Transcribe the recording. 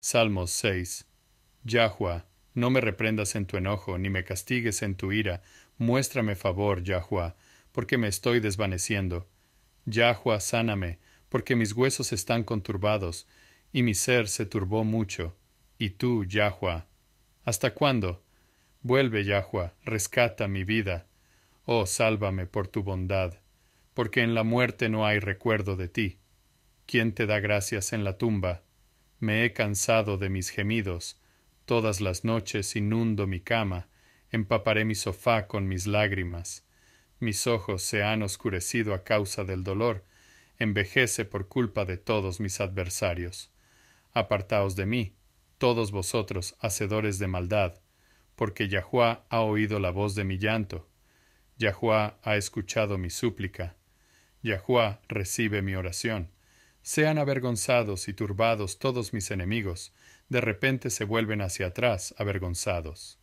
Salmos 6. Yahua, no me reprendas en tu enojo, ni me castigues en tu ira. Muéstrame favor, Yahua, porque me estoy desvaneciendo. Yahua, sáname, porque mis huesos están conturbados, y mi ser se turbó mucho. Y tú, Yahua, ¿hasta cuándo? Vuelve, Yahua, rescata mi vida. Oh, sálvame por tu bondad, porque en la muerte no hay recuerdo de ti. ¿Quién te da gracias en la tumba? Me he cansado de mis gemidos, todas las noches inundo mi cama, empaparé mi sofá con mis lágrimas. Mis ojos se han oscurecido a causa del dolor, envejece por culpa de todos mis adversarios. Apartaos de mí, todos vosotros, hacedores de maldad, porque Yahuá ha oído la voz de mi llanto, Yahuá ha escuchado mi súplica, Yahuá recibe mi oración. Sean avergonzados y turbados todos mis enemigos, de repente se vuelven hacia atrás, avergonzados.